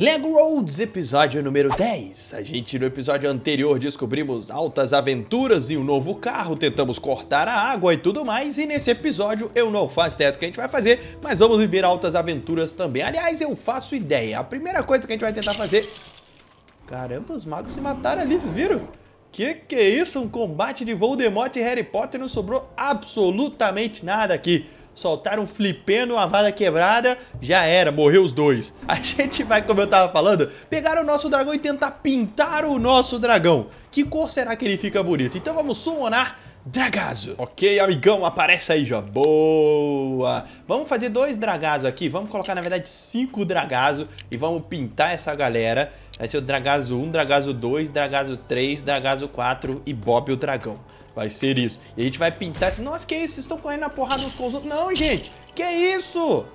Lego Roads, episódio número 10. A gente no episódio anterior descobrimos altas aventuras e um novo carro, tentamos cortar a água e tudo mais, e nesse episódio eu não faço ideia do que a gente vai fazer, mas vamos viver altas aventuras também. Aliás, eu faço ideia. A primeira coisa que a gente vai tentar fazer... Caramba, os magos se mataram ali, vocês viram? Que que é isso? Um combate de Voldemort e Harry Potter não sobrou absolutamente nada aqui soltaram um flipendo, uma vara quebrada, já era, morreu os dois. A gente vai, como eu tava falando, pegar o nosso dragão e tentar pintar o nosso dragão. Que cor será que ele fica bonito? Então vamos summonar Dragazo. Ok, amigão, aparece aí já. Boa! Vamos fazer dois Dragazo aqui. Vamos colocar, na verdade, cinco Dragazo e vamos pintar essa galera. Vai ser o Dragazo 1, Dragazo 2, Dragazo 3, Dragazo 4 e Bob o Dragão. Vai ser isso. E a gente vai pintar assim, nossa, que isso? Vocês estão correndo na porrada uns com os outros. Não, gente, que isso?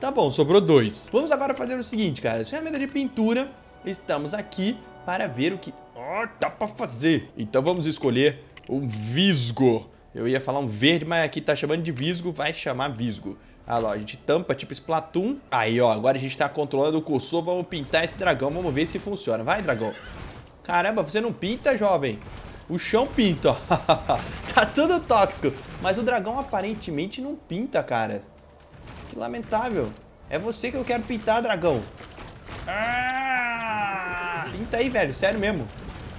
Tá bom, sobrou dois. Vamos agora fazer o seguinte, cara. Ferramenta de pintura, estamos aqui para ver o que oh, dá para fazer. Então vamos escolher um visgo. Eu ia falar um verde, mas aqui tá chamando de visgo, vai chamar visgo. Ah lá, a gente tampa tipo Splatoon. Aí, ó, agora a gente tá controlando o cursor, vamos pintar esse dragão, vamos ver se funciona. Vai, dragão. Caramba, você não pinta, jovem. O chão pinta, ó. tá tudo tóxico. Mas o dragão aparentemente não pinta, cara. Que lamentável. É você que eu quero pintar, dragão. Ah! Pinta aí, velho. Sério mesmo.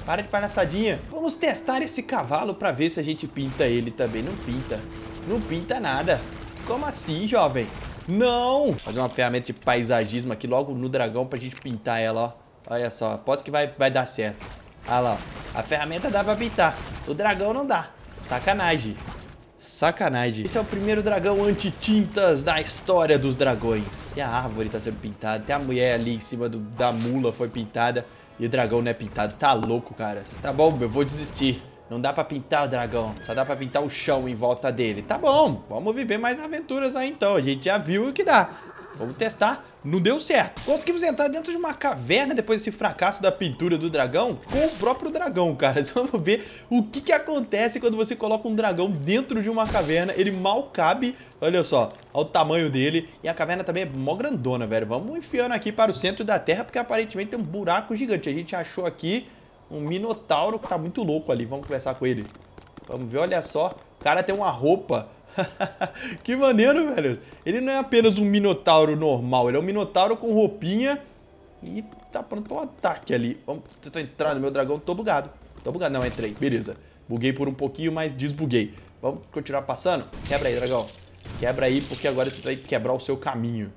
Para de palhaçadinha. Vamos testar esse cavalo pra ver se a gente pinta ele também. Não pinta. Não pinta nada. Como assim, jovem? Não! Fazer uma ferramenta de paisagismo aqui logo no dragão pra gente pintar ela, ó. Olha só. Aposto que vai, vai dar certo. Ah lá, a ferramenta dá pra pintar. O dragão não dá. Sacanagem. Sacanagem. Esse é o primeiro dragão anti-tintas da história dos dragões. E a árvore tá sendo pintada, até a mulher ali em cima do, da mula foi pintada. E o dragão não é pintado. Tá louco, cara. Tá bom, eu vou desistir. Não dá pra pintar o dragão, só dá pra pintar o chão em volta dele. Tá bom, vamos viver mais aventuras aí então. A gente já viu o que dá. Vamos testar não deu certo. Conseguimos entrar dentro de uma caverna depois desse fracasso da pintura do dragão com o próprio dragão, cara. Vamos ver o que, que acontece quando você coloca um dragão dentro de uma caverna. Ele mal cabe, olha só, o tamanho dele. E a caverna também é mó grandona, velho. Vamos enfiando aqui para o centro da terra, porque aparentemente tem um buraco gigante. A gente achou aqui um minotauro que tá muito louco ali. Vamos conversar com ele. Vamos ver, olha só. O cara tem uma roupa que maneiro, velho. Ele não é apenas um minotauro normal, ele é um minotauro com roupinha e tá pronto pra um ataque ali. Vamos tentar entrar no meu dragão, tô bugado. Tô bugado, não, entrei, beleza. Buguei por um pouquinho, mas desbuguei. Vamos continuar passando? Quebra aí, dragão. Quebra aí, porque agora você vai quebrar o seu caminho.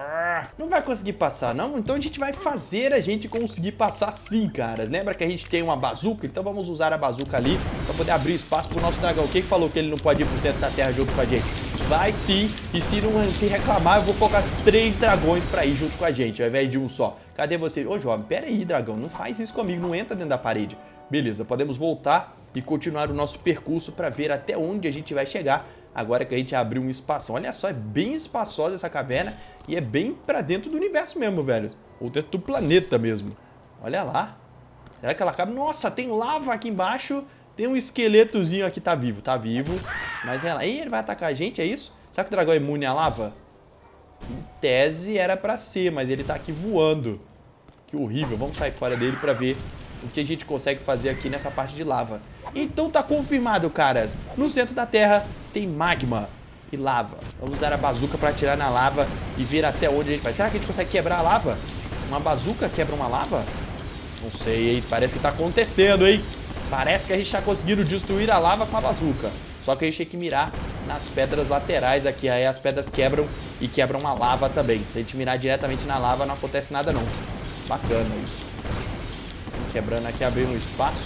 Ah, não vai conseguir passar, não? Então a gente vai fazer a gente conseguir passar sim, caras. Lembra que a gente tem uma bazuca? Então vamos usar a bazuca ali pra poder abrir espaço pro nosso dragão. Quem falou que ele não pode ir pro centro da terra junto com a gente? Vai sim. E se não se reclamar, eu vou colocar três dragões pra ir junto com a gente, ao invés de um só. Cadê você? Ô, jovem, pera aí, dragão. Não faz isso comigo. Não entra dentro da parede. Beleza, podemos voltar e continuar o nosso percurso para ver até onde a gente vai chegar agora que a gente abriu um espaço. Olha só, é bem espaçosa essa caverna e é bem pra dentro do universo mesmo, velho. Ou dentro do planeta mesmo. Olha lá. Será que ela cabe? Nossa, tem lava aqui embaixo. Tem um esqueletozinho aqui. Tá vivo, tá vivo. Mas ela... Ih, ele vai atacar a gente, é isso? Será que o dragão é imune à lava? Em tese era pra ser, mas ele tá aqui voando. Que horrível. Vamos sair fora dele pra ver o que a gente consegue fazer aqui nessa parte de lava. Então tá confirmado, caras. No centro da Terra tem magma e lava. Vamos usar a bazuca para atirar na lava e ver até onde a gente vai. Será que a gente consegue quebrar a lava? Uma bazuca quebra uma lava? Não sei, hein? Parece que tá acontecendo, hein? Parece que a gente tá conseguindo destruir a lava com a bazuca. Só que a gente tem que mirar nas pedras laterais aqui. Aí as pedras quebram e quebram a lava também. Se a gente mirar diretamente na lava, não acontece nada não. Bacana isso. Quebrando aqui, abrindo um espaço.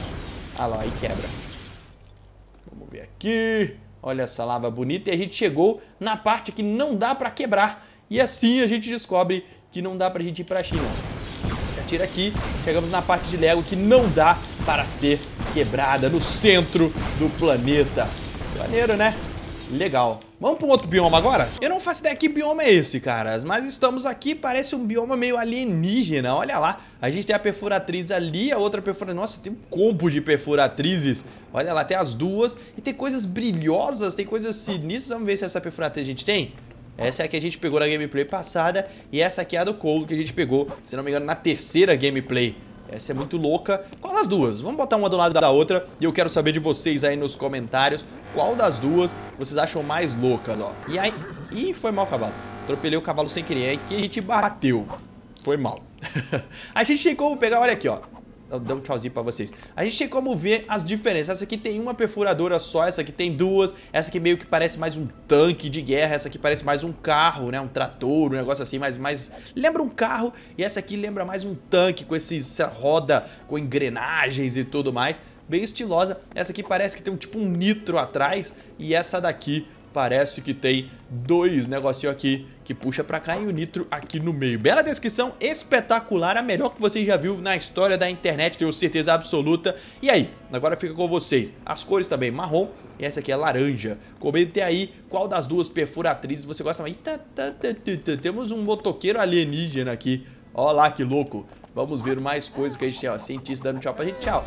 Ah lá, aí quebra. Vamos ver aqui. Olha essa lava bonita. E a gente chegou na parte que não dá para quebrar. E assim a gente descobre que não dá pra gente ir pra China. Já tira aqui. Chegamos na parte de Lego que não dá para ser quebrada no centro do planeta. Maneiro, né? Legal. Vamos para um outro bioma agora? Eu não faço ideia que bioma é esse, caras, mas estamos aqui, parece um bioma meio alienígena, olha lá. A gente tem a perfuratriz ali, a outra perfuratriz... Nossa, tem um combo de perfuratrizes. Olha lá, tem as duas. E tem coisas brilhosas, tem coisas sinistras. Vamos ver se essa perfuratriz a gente tem. Essa é a que a gente pegou na gameplay passada e essa aqui é a do Cold que a gente pegou, se não me engano, na terceira gameplay. Essa é muito louca. Qual das duas? Vamos botar uma do lado da outra e eu quero saber de vocês aí nos comentários qual das duas vocês acham mais louca, ó. E aí... Ih, foi mal o cavalo. Atropelei o cavalo sem querer. e que a gente bateu. Foi mal. a gente tem como pegar, olha aqui, ó dar um tchauzinho pra vocês. A gente tem como ver as diferenças. Essa aqui tem uma perfuradora só, essa aqui tem duas, essa aqui meio que parece mais um tanque de guerra, essa aqui parece mais um carro, né? Um trator, um negócio assim, mas mais... Lembra um carro e essa aqui lembra mais um tanque com esses, essa roda com engrenagens e tudo mais. Bem estilosa. Essa aqui parece que tem um tipo um nitro atrás e essa daqui parece que tem dois negocinhos aqui que puxa pra cá e o nitro aqui no meio. Bela descrição, espetacular, a melhor que você já viu na história da internet, tenho certeza absoluta. E aí, agora fica com vocês. As cores também, marrom e essa aqui é laranja. Comente aí qual das duas perfuratrizes você gosta mais. Eita, tá, tá, tá, temos um motoqueiro alienígena aqui. Olha lá que louco. Vamos ver mais coisas que a gente tem, ó. Cientista dando tchau pra gente. Tchau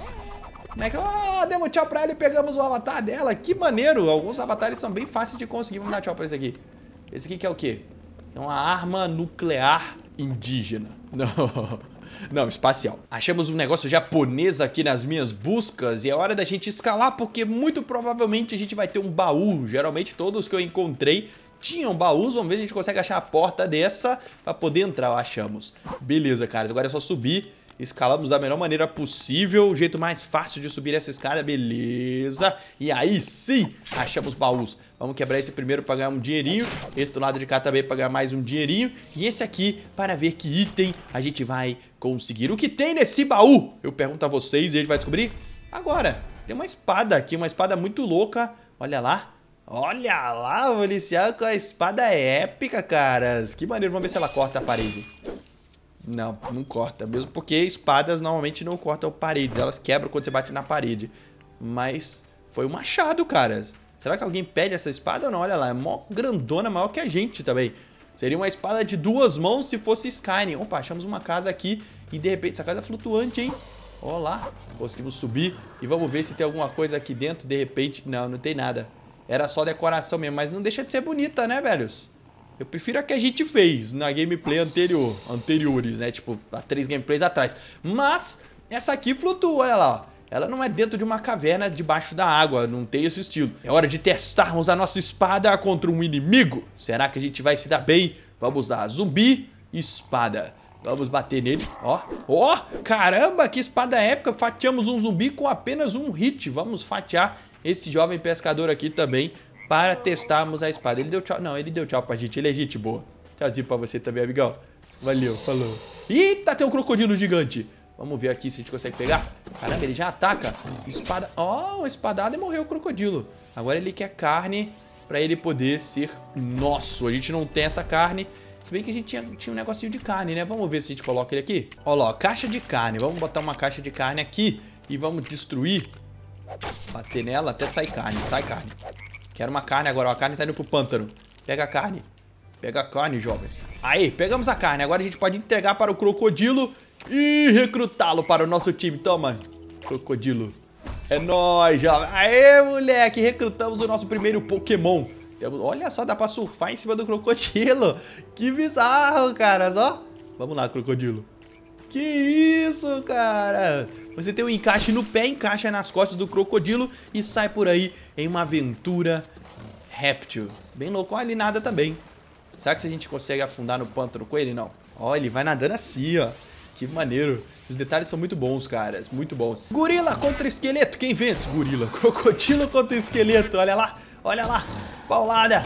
né? Que, é? ah, demos tchau pra ela e pegamos o avatar dela. Que maneiro! Alguns avatares são bem fáceis de conseguir. Vamos dar tchau pra esse aqui. Esse aqui que é o quê? É uma arma nuclear indígena. Não. Não, espacial. Achamos um negócio japonês aqui nas minhas buscas e é hora da gente escalar porque muito provavelmente a gente vai ter um baú. Geralmente todos que eu encontrei tinham baús. Vamos ver se a gente consegue achar a porta dessa pra poder entrar, achamos. Beleza, caras. Agora é só subir Escalamos da melhor maneira possível, o jeito mais fácil de subir essa escada, beleza. E aí sim, achamos baús. Vamos quebrar esse primeiro para ganhar um dinheirinho, esse do lado de cá também para ganhar mais um dinheirinho, e esse aqui para ver que item a gente vai conseguir. O que tem nesse baú? Eu pergunto a vocês e a gente vai descobrir agora. Tem uma espada aqui, uma espada muito louca, olha lá. Olha lá, o policial com a espada épica, caras. Que maneiro, vamos ver se ela corta a parede. Não, não corta. Mesmo porque espadas normalmente não cortam paredes. Elas quebram quando você bate na parede. Mas foi um machado, caras Será que alguém pede essa espada ou não? Olha lá, é mó grandona, maior que a gente também. Seria uma espada de duas mãos se fosse Skyrim. Opa, achamos uma casa aqui e de repente essa casa é flutuante, hein? olá lá, conseguimos subir e vamos ver se tem alguma coisa aqui dentro. De repente, não, não tem nada. Era só decoração mesmo, mas não deixa de ser bonita, né, velhos? Eu prefiro a que a gente fez na gameplay anterior, anteriores, né? Tipo, há três gameplays atrás. Mas essa aqui flutua, olha lá, ó. Ela não é dentro de uma caverna debaixo da água, não tem esse estilo. É hora de testarmos a nossa espada contra um inimigo. Será que a gente vai se dar bem? Vamos lá, zumbi, espada. Vamos bater nele, ó, ó, caramba, que espada épica, fatiamos um zumbi com apenas um hit, vamos fatiar esse jovem pescador aqui também para testarmos a espada. Ele deu tchau. Não, ele deu tchau pra gente. Ele é gente boa. Tchauzinho pra você também, amigão. Valeu, falou. Eita, tem um crocodilo gigante. Vamos ver aqui se a gente consegue pegar. Caramba, ele já ataca. Espada. Ó, oh, uma espadada e morreu o crocodilo. Agora ele quer carne pra ele poder ser nosso. A gente não tem essa carne. Se bem que a gente tinha, tinha um negocinho de carne, né? Vamos ver se a gente coloca ele aqui. Olha lá, caixa de carne. Vamos botar uma caixa de carne aqui e vamos destruir. Bater nela até sair carne. Sai carne. Quero uma carne agora. a carne tá indo pro pântano. Pega a carne. Pega a carne, jovem. Aí, pegamos a carne. Agora a gente pode entregar para o crocodilo e recrutá-lo para o nosso time. Toma, crocodilo. É nóis, jovem. Aê, moleque. Recrutamos o nosso primeiro Pokémon. Olha só, dá para surfar em cima do crocodilo. Que bizarro, cara. Só. Vamos lá, crocodilo. Que isso, cara! Você tem um encaixe no pé, encaixa nas costas do crocodilo e sai por aí em uma aventura réptil. Bem louco, Olha ali nada também. Será que se a gente consegue afundar no pântano com ele? Não. Ó, ele vai nadando assim, ó. Que maneiro. Esses detalhes são muito bons, caras. Muito bons. Gorila contra esqueleto. Quem vence? Gorila. Crocodilo contra esqueleto. Olha lá. Olha lá. Paulada.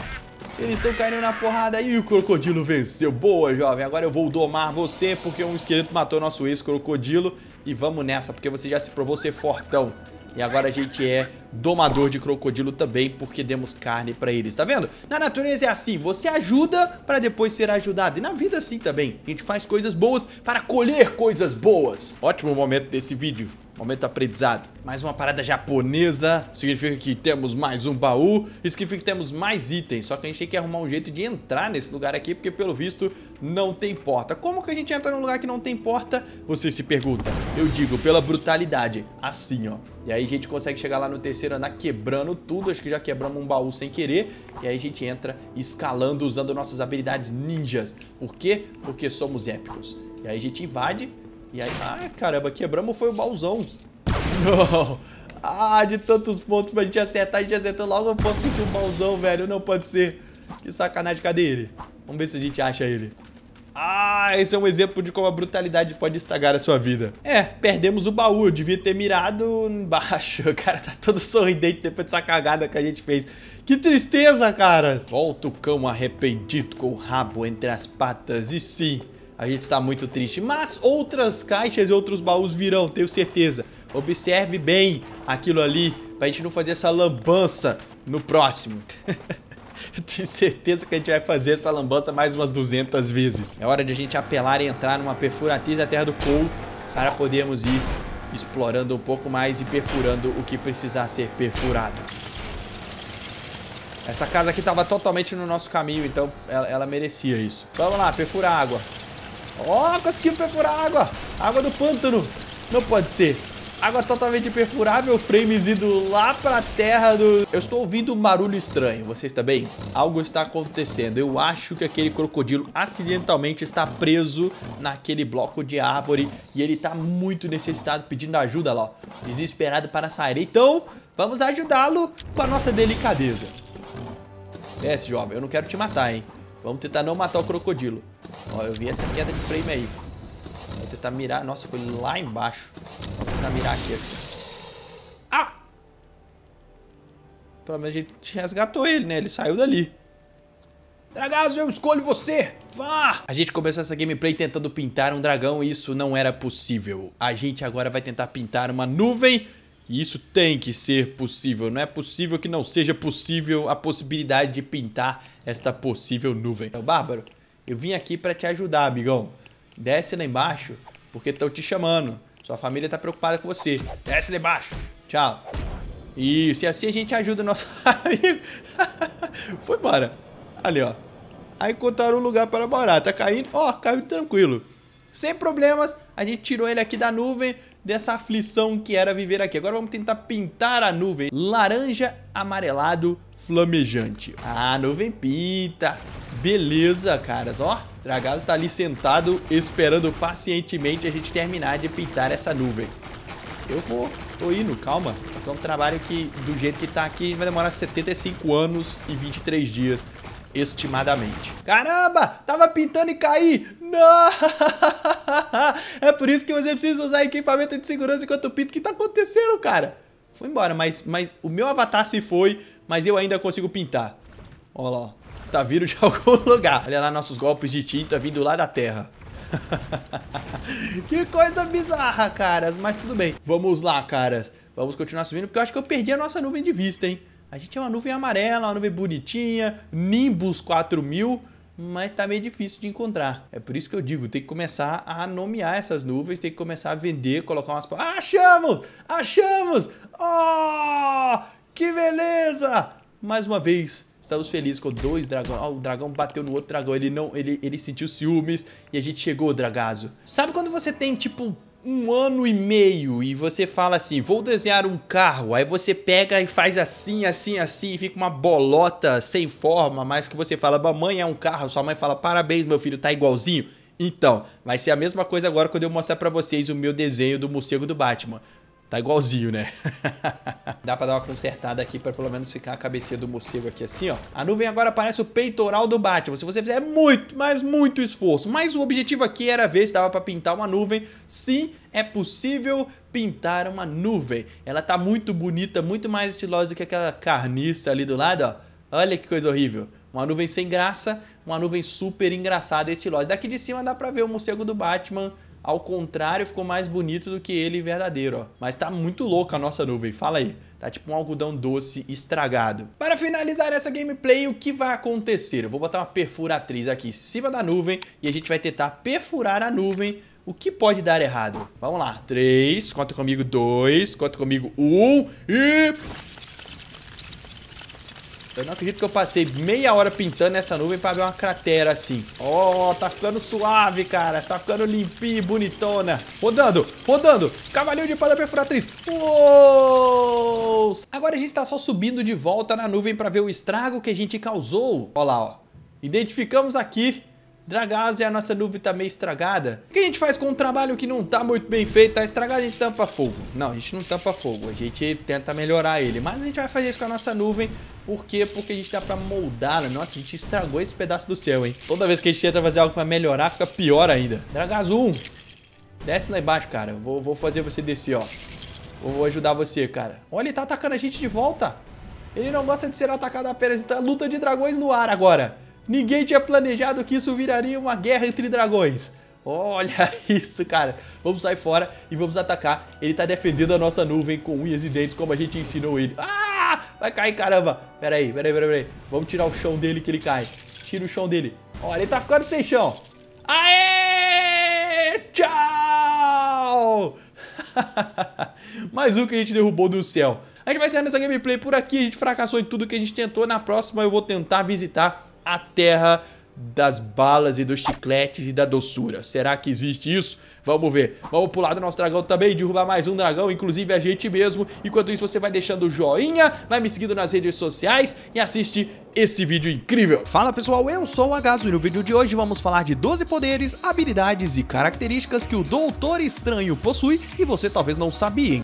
Eles estão caindo na porrada e o crocodilo venceu. Boa, jovem. Agora eu vou domar você porque um esqueleto matou nosso ex-crocodilo. E vamos nessa, porque você já se provou ser fortão. E agora a gente é domador de crocodilo também, porque demos carne pra eles, tá vendo? Na natureza é assim, você ajuda pra depois ser ajudado. E na vida é assim também, a gente faz coisas boas para colher coisas boas. Ótimo momento desse vídeo. Momento aprendizado. Mais uma parada japonesa. Significa que temos mais um baú. Isso significa que temos mais itens. Só que a gente tem que arrumar um jeito de entrar nesse lugar aqui, porque pelo visto não tem porta. Como que a gente entra num lugar que não tem porta? Você se pergunta. Eu digo, pela brutalidade. Assim, ó. E aí a gente consegue chegar lá no terceiro andar quebrando tudo. Acho que já quebramos um baú sem querer. E aí a gente entra escalando usando nossas habilidades ninjas. Por quê? Porque somos épicos. E aí a gente invade e aí... Ah, caramba, quebramos foi o baúzão. Não. Ah, de tantos pontos pra gente acertar, a gente acertou logo um ponto de um baúzão, velho. Não pode ser. Que sacanagem. Cadê ele? Vamos ver se a gente acha ele. Ah, esse é um exemplo de como a brutalidade pode estragar a sua vida. É, perdemos o baú, eu devia ter mirado embaixo. O cara tá todo sorridente depois dessa cagada que a gente fez. Que tristeza, cara! Volta o cão arrependido com o rabo entre as patas e sim, a gente está muito triste. Mas outras caixas e outros baús virão, tenho certeza. Observe bem aquilo ali, pra gente não fazer essa lambança no próximo. tenho certeza que a gente vai fazer essa lambança mais umas 200 vezes. É hora de a gente apelar e entrar numa perfuratriz da Terra do Coal para podermos ir explorando um pouco mais e perfurando o que precisar ser perfurado. Essa casa aqui estava totalmente no nosso caminho, então ela, ela merecia isso. Vamos lá, perfurar água. Ó, oh, conseguimos perfurar a água. Água do pântano. Não pode ser. Água totalmente perfurável, frames indo lá pra terra do... Eu estou ouvindo um barulho estranho, vocês também? Algo está acontecendo, eu acho que aquele crocodilo acidentalmente está preso naquele bloco de árvore E ele está muito necessitado, pedindo ajuda lá, ó, desesperado para sair Então, vamos ajudá-lo com a nossa delicadeza Desce, é, jovem, eu não quero te matar, hein Vamos tentar não matar o crocodilo Ó, eu vi essa queda de frame aí. Vou tentar mirar. Nossa, foi lá embaixo. Vou tentar mirar aqui assim. Ah! Pelo menos a gente resgatou ele, né? Ele saiu dali. Dragazo, eu escolho você! Vá! A gente começou essa gameplay tentando pintar um dragão e isso não era possível. A gente agora vai tentar pintar uma nuvem e isso tem que ser possível. Não é possível que não seja possível a possibilidade de pintar esta possível nuvem. É o Bárbaro? Eu vim aqui para te ajudar, amigão. Desce lá embaixo, porque estão te chamando. Sua família está preocupada com você. Desce lá embaixo. Tchau. Isso, e assim a gente ajuda o nosso amigo. Foi embora. Ali, ó. Aí encontraram um lugar para morar. Tá caindo. Ó, caiu tranquilo. Sem problemas, a gente tirou ele aqui da nuvem, dessa aflição que era viver aqui. Agora vamos tentar pintar a nuvem. Laranja amarelado flamejante. Ah, nuvem pinta. Beleza, caras. Ó, dragado tá ali sentado, esperando pacientemente a gente terminar de pintar essa nuvem. Eu vou, tô indo, calma. Então, um trabalho que, do jeito que tá aqui, vai demorar 75 anos e 23 dias, estimadamente. Caramba, tava pintando e caí. Não! É por isso que você precisa usar equipamento de segurança enquanto pinta. O que tá acontecendo, cara? Foi embora, mas, mas o meu avatar se foi, mas eu ainda consigo pintar. Olha lá, ó. Tá vindo de algum lugar. Olha lá nossos golpes de tinta vindo lá da terra. que coisa bizarra, caras. Mas tudo bem. Vamos lá, caras. Vamos continuar subindo, porque eu acho que eu perdi a nossa nuvem de vista, hein? A gente é uma nuvem amarela, uma nuvem bonitinha, Nimbus 4000, mas tá meio difícil de encontrar. É por isso que eu digo, tem que começar a nomear essas nuvens, tem que começar a vender, colocar umas... achamos! Achamos! Oh! Que beleza! Mais uma vez, estamos felizes com dois dragões. Ó, oh, ah, o dragão bateu no outro dragão. Ele não, ele, ele sentiu ciúmes e a gente chegou, dragazo. Sabe quando você tem, tipo, um ano e meio e você fala assim, vou desenhar um carro, aí você pega e faz assim, assim, assim, e fica uma bolota sem forma, mas que você fala, mamãe é um carro, sua mãe fala, parabéns meu filho, tá igualzinho. Então, vai ser a mesma coisa agora quando eu mostrar pra vocês o meu desenho do morcego do Batman. Tá igualzinho, né? Dá pra dar uma consertada aqui pra pelo menos ficar a cabecinha do morcego aqui assim, ó. A nuvem agora parece o peitoral do Batman. Se você fizer é muito, mas muito esforço. Mas o objetivo aqui era ver se dava pra pintar uma nuvem. Sim, é possível pintar uma nuvem. Ela tá muito bonita, muito mais estilosa do que aquela carniça ali do lado, ó. Olha que coisa horrível. Uma nuvem sem graça, uma nuvem super engraçada e estilosa. Daqui de cima dá pra ver o morcego do Batman ao contrário ficou mais bonito do que ele verdadeiro, ó. Mas tá muito louca a nossa nuvem, fala aí. Tá tipo um algodão doce estragado. Para finalizar essa gameplay, o que vai acontecer? Eu vou botar uma perfuratriz aqui em cima da nuvem e a gente vai tentar perfurar a nuvem. O que pode dar errado? Vamos lá. Três, conta comigo. Dois, conta comigo. Um e... Eu não acredito que eu passei meia hora pintando essa nuvem pra ver uma cratera assim. Ó, oh, tá ficando suave, cara. Tá ficando limpinho, bonitona. Rodando, rodando. Cavalinho de pau da perfuratriz. Uou! Agora a gente tá só subindo de volta na nuvem pra ver o estrago que a gente causou. Ó lá, ó. Identificamos aqui Dragaz e é a nossa nuvem tá meio estragada. O que a gente faz com um trabalho que não tá muito bem feito? Tá estragado, a gente tampa fogo. Não, a gente não tampa fogo. A gente tenta melhorar ele. Mas a gente vai fazer isso com a nossa nuvem por quê? Porque a gente dá tá pra moldar, né? Nossa, a gente estragou esse pedaço do céu, hein? Toda vez que a gente tenta fazer algo pra melhorar, fica pior ainda. Dragazul, desce lá embaixo, cara. Vou, vou fazer você descer, ó. vou ajudar você, cara. Olha, ele tá atacando a gente de volta. Ele não gosta de ser atacado apenas. Então, é luta de dragões no ar agora. Ninguém tinha planejado que isso viraria uma guerra entre dragões. Olha isso, cara. Vamos sair fora e vamos atacar. Ele tá defendendo a nossa nuvem com unhas e dentes, como a gente ensinou ele. Ah! Vai cair, caramba. Pera aí, pera aí, pera aí. Vamos tirar o chão dele que ele cai. Tira o chão dele. Olha, ele tá ficando sem chão. Aê! Tchau! Mais um que a gente derrubou do céu. A gente vai encerrar essa gameplay por aqui. A gente fracassou em tudo que a gente tentou. Na próxima eu vou tentar visitar a Terra das balas e dos chicletes e da doçura. Será que existe isso? Vamos ver. Vamos pular do nosso dragão também, derrubar mais um dragão, inclusive a gente mesmo. Enquanto isso, você vai deixando o joinha, vai me seguindo nas redes sociais e assiste esse vídeo incrível. Fala pessoal, eu sou o Agazo e no vídeo de hoje vamos falar de 12 poderes, habilidades e características que o Doutor Estranho possui e você talvez não sabia,